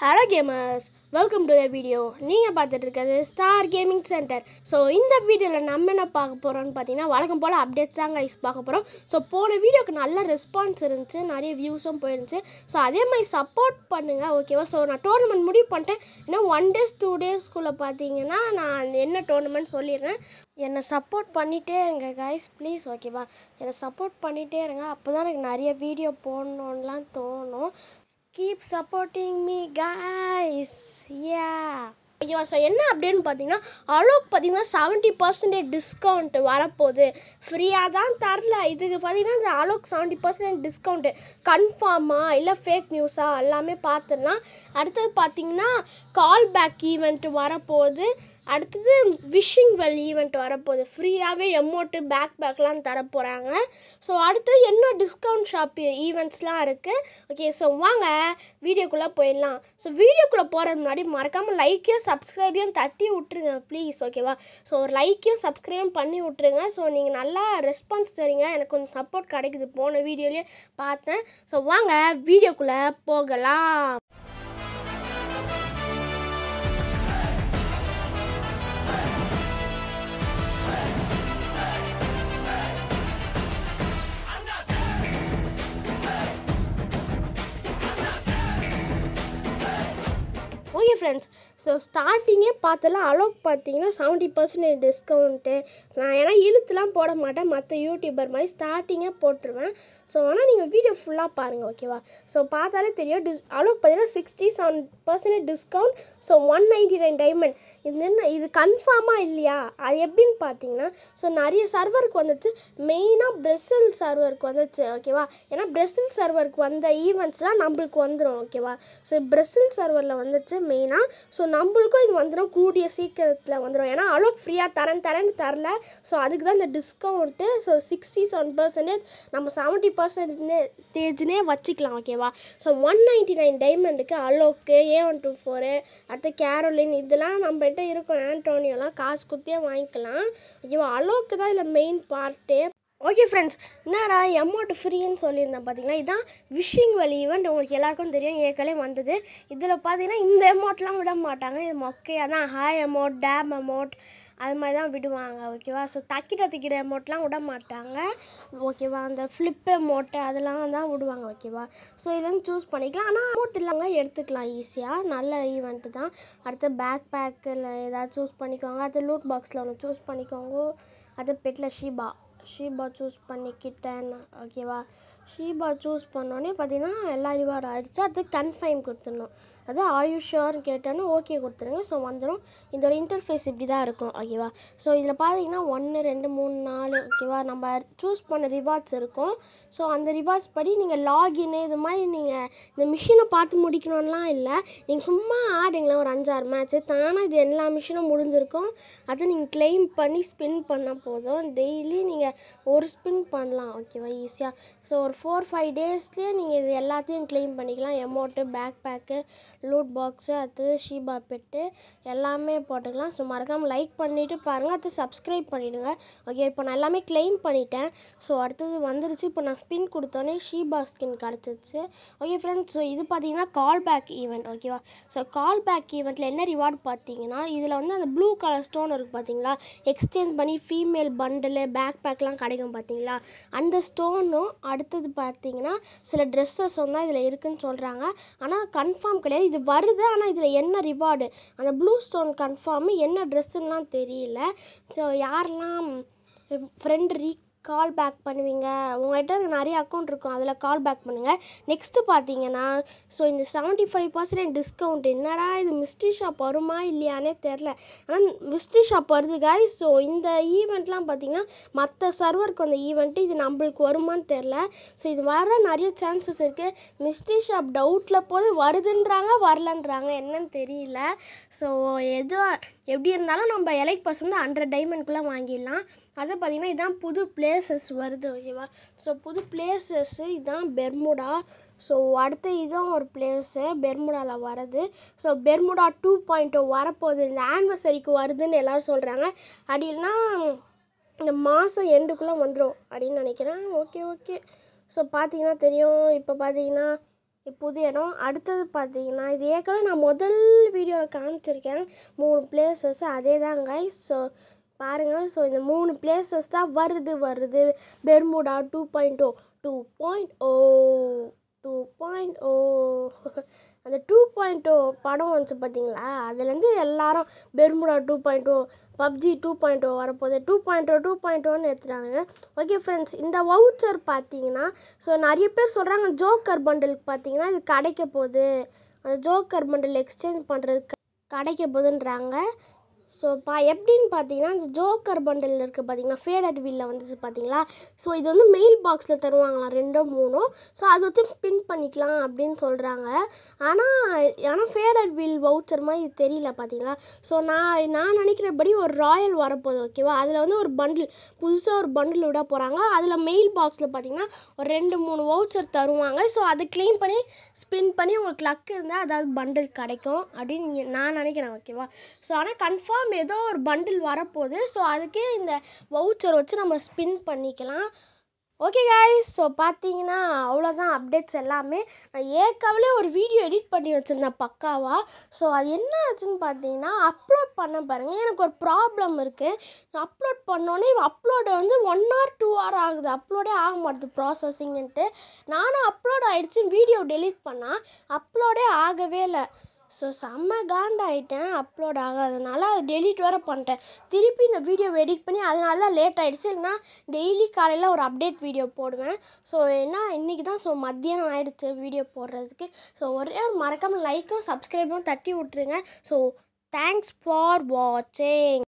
hello gamers welcome to the video நீங்கள் பார்த்துட்டு இருக்கிறது ஸ்டார் கேமிங் சென்டர் ஸோ இந்த வீடியோவில் நம்ம என்ன பார்க்க போகிறோம்னு பார்த்தீங்கன்னா வழக்கம் போல் அப்டேட்ஸ் கைஸ் பார்க்க போகிறோம் ஸோ போன வீடியோக்கு நல்ல ரெஸ்பான்ஸ் இருந்துச்சு நிறைய வியூஸும் போயிருந்துச்சு ஸோ அதே மாதிரி சப்போர்ட் பண்ணுங்கள் ஓகேவா ஸோ நான் டோர்னமெண்ட் முடிவு பண்ணிட்டேன் இன்னும் ஒன் டேஸ் டூ டேஸ்க்குள்ளே பார்த்தீங்கன்னா நான் என்ன டோர்னமெண்ட் சொல்லிடுறேன் என்னை சப்போர்ட் பண்ணிகிட்டே இருங்க கைஸ் ப்ளீஸ் ஓகேவா என்னை சப்போர்ட் பண்ணிகிட்டே இருங்க அப்போ தான் எனக்கு நிறைய வீடியோ போடணுன்லாம் தோணும் கீப் சப்போர்ட்டிங் மீ கைஸ் யா ஐயோ சார் என்ன அப்படின்னு பார்த்தீங்கன்னா அலோக் பார்த்தீங்கன்னா செவன்ட்டி பர்சன்டேஜ் டிஸ்கவுண்ட் வரப்போகுது ஃப்ரீயாக தான் தரல இதுக்கு பார்த்தீங்கன்னா இந்த அலோக் செவன்ட்டி பர்சன்டேஜ் டிஸ்கவுண்ட்டு கன்ஃபார்மாக இல்லை ஃபேக் நியூஸாக எல்லாமே பார்த்துடலாம் அடுத்தது பார்த்தீங்கன்னா கால் பேக் ஈவெண்ட்டு வரப்போகுது அடுத்தது விஷிங் வெல் ஈவெண்ட் வரப்போகுது ஃப்ரீயாகவே எம்மோட்டு பேக் பேக்லாம் தரப்போகிறாங்க ஸோ அடுத்து என்ன டிஸ்கவுண்ட் ஷாப் ஈவெண்ட்ஸ்லாம் இருக்குது ஓகே ஸோ வாங்க வீடியோக்குள்ளே போயிடலாம் ஸோ வீடியோக்குள்ளே போகிறது முன்னாடி மறக்காமல் லைக்கையும் சப்ஸ்கிரைபையும் தட்டி விட்ருங்க ப்ளீஸ் ஓகேவா ஸோ ஒரு லைக்கையும் சப்ஸ்கிரைபும் பண்ணி விட்ருங்க ஸோ நீங்கள் நல்லா ரெஸ்பான்ஸ் தரீங்க எனக்கு கொஞ்சம் சப்போர்ட் கிடைக்குது போன வீடியோலேயே பார்த்தேன் ஸோ வாங்க வீடியோக்குள்ளே போகலாம் ஓகே ஃப்ரெண்ட்ஸ் ஸோ ஸ்டார்டிங்கே பார்த்தலாம் அலோக் பார்த்தீங்கன்னா செவன்ட்டி பர்சன்டேஜ் டிஸ்கவுண்ட்டு நான் ஏன்னா இழுத்துலாம் போட மாட்டேன் மற்ற யூடியூபர் மாதிரி ஸ்டார்டிங்கே போட்டுருவேன் ஸோ ஆனால் நீங்கள் வீடியோ ஃபுல்லாக பாருங்கள் ஓகேவா ஸோ பார்த்தாலே தெரியும் டிஸ் அலோக் பார்த்தீங்கன்னா sixty seven percentage discount so one ninety nine diamond இது என்ன இது கன்ஃபார்மாக இல்லையா அது எப்படின்னு பார்த்தீங்கன்னா ஸோ நிறைய சர்வருக்கு வந்துச்சு மெயினாக பிரசில் சர்வருக்கு வந்துச்சு ஓகேவா ஏன்னா பிரெசில் சர்வருக்கு வந்த ஈவெண்ட்ஸ் தான் நம்மளுக்கு வந்துடும் ஓகேவா ஸோ பிரசில் சர்வரில் வந்துச்சு மெயின் மெயினாக ஸோ நம்மளுக்கும் இது வந்துடும் கூடிய சீக்கிரத்தில் வந்துடும் ஏன்னா அலோக் ஃப்ரீயாக தரேன் தரேன்னு தரல ஸோ அதுக்கு தான் இந்த discount so sixty seven percentage நம்ம செவன்ட்டி பர்சன்டேஜ்னே தேஜ்னே வச்சுக்கலாம் ஓகேவா ஸோ ஒன் நைன்ட்டி நைன் டைமண்டுக்கு அலோக்கு ஏ ஒன் டூ ஃபோரு அடுத்து கேரோலின் இதெல்லாம் நம்மகிட்ட இருக்கும் ஆண்டோனியோலாம் காசு குத்தியே வாங்கிக்கலாம் ஓகேவா அலோக்கு தான் இதில் மெயின் பார்ட்டே ஓகே ஃப்ரெண்ட்ஸ் என்னடா எமௌண்ட் ஃப்ரீன்னு சொல்லியிருந்தேன் பார்த்தீங்கன்னா இதான் விஷிங் வழி ஈவெண்ட் உங்களுக்கு எல்லாருக்கும் தெரியும் ஏற்கனவே வந்தது இதில் பார்த்தீங்கன்னா இந்த எமௌண்ட்லாம் விட மாட்டாங்க இது மொக்கையாக தான் ஹாய் அமௌண்ட் டேம் அமௌண்ட் அது மாதிரி தான் விடுவாங்க ஓகேவா ஸோ தக்கிட தக்கிட்ட அமௌண்ட்லாம் விட மாட்டாங்க ஓகேவா அந்த ஃப்ளிப் அமௌண்ட்டு அதெல்லாம் தான் விடுவாங்க ஓகேவா ஸோ இதெல்லாம் சூஸ் பண்ணிக்கலாம் ஆனால் அமௌண்ட் இல்லாமல் எடுத்துக்கலாம் ஈஸியாக நல்ல ஈவெண்ட்டு தான் அடுத்து பேக் பேக்கில் ஏதாவது சூஸ் பண்ணிக்கோங்க அடுத்து லூட் பாக்ஸில் ஒன்று சூஸ் பண்ணிக்கோங்க அது பெட்டில் Sheba şey batıyoruz panik giden acaba Sheba choose பண்ணோடனே பார்த்தீங்கன்னா எல்லா ரிவார்டும் ஆயிடுச்சு அதுக்கு கன்ஃபைம் கொடுத்துடணும் அது ஆயுஷ்யோர்னு கேட்டோன்னு ஓகே கொடுத்துருங்க ஸோ வந்துடும் இதோட இன்டர்ஃபேஸ் இப்படி தான் இருக்கும் ஓகேவா ஸோ இதில் பார்த்தீங்கன்னா ஒன்று ரெண்டு மூணு நாலு ஓகேவா நம்ம சூஸ் பண்ண ரிவார்ட்ஸ் இருக்கும் ஸோ அந்த ரிவார்ட்ஸ் படி நீங்கள் லாகின் இது மாதிரி நீங்கள் இந்த மிஷினை பார்த்து முடிக்கணும்லாம் இல்லை நீங்கள் சும்மா ஆடுங்களேன் ஒரு அஞ்சாறு மேட்ச்சு தானாக இது எல்லா மிஷினும் முடிஞ்சிருக்கும் அதை நீங்கள் கிளைம் பண்ணி ஸ்பின் பண்ணால் போதும் டெய்லி நீங்கள் ஒரு ஸ்பின் பண்ணலாம் ஓகேவா ஈஸியாக ஸோ ஒரு ஃபோர் ஃபைவ் டேஸ்லேயே நீங்கள் இது எல்லாத்தையும் க்ளைம் பண்ணிக்கலாம் amount backpack loot box அடுத்தது ஷீபா பெட்டு எல்லாமே போட்டுக்கலாம் ஸோ மறக்காமல் லைக் பண்ணிவிட்டு பாருங்கள் அடுத்து சப்ஸ்கிரைப் பண்ணிவிடுங்க ஓகே இப்போ நான் எல்லாமே க்ளைம் பண்ணிட்டேன் ஸோ அடுத்தது வந்துருச்சு இப்போ நான் ஸ்பின் கொடுத்தோன்னே ஷீபா ஸ்கின் கிடச்சிருச்சு ஓகே ஃப்ரெண்ட்ஸ் ஸோ இது பார்த்தீங்கன்னா கால் பேக் ஈவெண்ட் ஓகேவா ஸோ கால் பேக் ஈவெண்ட்டில் என்ன ரிவார்டு பார்த்தீங்கன்னா இதில் வந்து அந்த ப்ளூ கலர் ஸ்டோன் இருக்குது பார்த்தீங்களா எக்ஸ்சேஞ்ச் பண்ணி ஃபீமேல் பண்டலு பேக் பேக்லாம் கிடைக்கும் பார்த்தீங்களா அந்த ஸ்டோனும் அடுத்தது வந்து பார்த்தீங்கன்னா சில ட்ரெஸ்ஸஸ் வந்து இதில் இருக்குதுன்னு சொல்கிறாங்க ஆனால் கன்ஃபார்ம் கிடையாது இது வருது ஆனால் இதில் என்ன ரிவார்டு அந்த ப்ளூ ஸ்டோன் கன்ஃபார்ம் என்ன ட்ரெஸ்ஸுன்னெலாம் தெரியல ஸோ யாரெல்லாம் ஃப்ரெண்டு ரீ கால் பேக் பண்ணுவீங்க உங்கள்கிட்ட நிறைய அக்கௌண்ட் இருக்கும் அதில் கால் பேக் பண்ணுங்கள் நெக்ஸ்ட்டு பார்த்தீங்கன்னா ஸோ இந்த செவன்ட்டி ஃபைவ் பர்சன்டேஜ் டிஸ்கவுண்ட் என்னடா இது மிஸ்ட்ரி ஷாப் வருமா இல்லையானே தெரில ஆனால் மிஸ்ட்ரி ஷாப் வருது காய் ஸோ இந்த ஈவெண்ட்லாம் பார்த்தீங்கன்னா மற்ற சர்வருக்கு அந்த ஈவெண்ட்டு இது நம்மளுக்கு வருமானு தெரில ஸோ இது வர நிறைய சான்சஸ் இருக்குது மிஸ்ட்ரி ஷாப் டவுட்டில் போது வருதுன்றாங்க வரலன்றாங்க என்னன்னு தெரியல ஸோ எதுவாக எப்படி இருந்தாலும் நம்ம எலைட் பர்சன் வந்து ஹண்ட்ரட் டைமண்ட்குள்ளே வாங்கிடலாம் அதை பார்த்தீங்கன்னா இதுதான் புது பிளேசஸ் வருது ஓகேவா ஸோ புது பிளேசஸ்ஸு இதுதான் பெர்முடா ஸோ அடுத்த இதுதான் ஒரு பிளேஸு பெர்முடாவில் வருது ஸோ பெர்முடா டூ பாயிண்ட் வரப்போகுது இந்த ஆனிவர்சரிக்கு வருதுன்னு எல்லோரும் சொல்கிறாங்க அப்படி இந்த மாதம் எண்டுக்குள்ளே வந்துடும் அப்படின்னு நினைக்கிறேன் ஓகே ஓகே ஸோ பார்த்தீங்கன்னா தெரியும் இப்போ பார்த்தீங்கன்னா புது இடம் அடுத்தது பார்த்தீங்கன்னா இது ஏற்கனவே நான் முதல் வீடியோவில் காமிச்சிருக்கேன் மூணு பிளேசஸ் அதே தான் கைஸ் ஸோ பாருங்கள் ஸோ இந்த மூணு பிளேசஸ் தான் வருது வருது Bermuda two point O two point O two point O அந்த டூ பாயிண்ட் ஓ படம் வந்துச்சு பார்த்தீங்களா அதுலேருந்து எல்லாரும் Bermuda two point O PUBG two point O வரப்போதே two point O two point ஓன்னு ஏற்றுறாங்க ஓகே ஃப்ரெண்ட்ஸ் இந்த வவுச்சர் பார்த்தீங்கன்னா ஸோ நிறைய பேர் சொல்கிறாங்க ஜோக்கர் பண்டலுக்கு பார்த்தீங்கன்னா இது கிடைக்க போகுது அந்த ஜோக்கர் பண்டல் எக்ஸ்சேஞ்ச் பண்ணுறதுக்கு கிடைக்க போகுதுன்றாங்க ஸோ பா எப்படின்னு பார்த்தீங்கன்னா இந்த ஜோக்கர் பண்டில் இருக்குது பார்த்தீங்கன்னா ஃபேடட் வீலில் வந்துச்சு பார்த்தீங்களா ஸோ இது வந்து மெயில் பாக்ஸில் தருவாங்களாம் ரெண்டோ மூணோ ஸோ அதை வச்சு பின் பண்ணிக்கலாம் அப்படின்னு சொல்கிறாங்க ஆனால் ஆனால் ஃபேடட் வீல் வவுச்சர் மாதிரி தெரியல பார்த்தீங்களா ஸோ நான் நான் நினைக்கிறபடி ஒரு ராயல் வரப்போகுது ஓகேவா அதில் வந்து ஒரு பண்டில் புதுசாக ஒரு பண்டில் விட போகிறாங்க அதில் மெயில் பாக்ஸில் பார்த்தீங்கன்னா ஒரு ரெண்டு மூணு வவுச்சர் தருவாங்க ஸோ அதை க்ளீன் பண்ணி ஸ்பின் பண்ணி உங்களுக்கு லக் இருந்தால் அதாவது பண்டில் கிடைக்கும் அப்படின்னு நான் நினைக்கிறேன் ஓகேவா ஸோ ஆனால் கன்ஃபார்ம் கன்ஃபார்ம் ஏதோ ஒரு பண்டில் வரப்போகுது ஸோ அதுக்கே இந்த வவுச்சர் வச்சு நம்ம ஸ்பின் பண்ணிக்கலாம் ஓகே காய்ஸ் ஸோ பார்த்தீங்கன்னா அவ்வளோதான் அப்டேட்ஸ் எல்லாமே நான் ஏற்கனவே ஒரு வீடியோ எடிட் பண்ணி வச்சுருந்தேன் பக்காவாக ஸோ அது என்ன ஆச்சுன்னு பார்த்தீங்கன்னா அப்லோட் பண்ண பாருங்கள் எனக்கு ஒரு ப்ராப்ளம் இருக்குது அப்லோட் பண்ணோன்னே அப்லோடு வந்து ஒன் ஹவர் டூ ஹவர் ஆகுது அப்லோடே ஆக மாட்டுது ப்ராசஸிங்ன்ட்டு நானும் அப்லோட் ஆகிடுச்சு வீடியோ டெலிட் பண்ணால் அப்லோடே ஆகவே இல்லை ஸோ செம்ம காண்டாயிட்டேன் அப்லோட் ஆகாதனால அதை டெலிட் வர பண்ணிட்டேன் திருப்பி இந்த வீடியோவை எடிட் பண்ணி அதனால தான் லேட் ஆகிடுச்சு இல்லைன்னா டெய்லி காலையில் ஒரு அப்டேட் வீடியோ போடுவேன் ஸோ ஏன்னா இன்றைக்கி தான் ஸோ மத்தியானம் ஆயிடுச்சு வீடியோ போடுறதுக்கு ஸோ ஒரே ஒரு மறக்காமல் லைக்கும் சப்ஸ்கிரைபும் தட்டி விட்ருங்க ஸோ தேங்க்ஸ் ஃபார் வாட்சிங்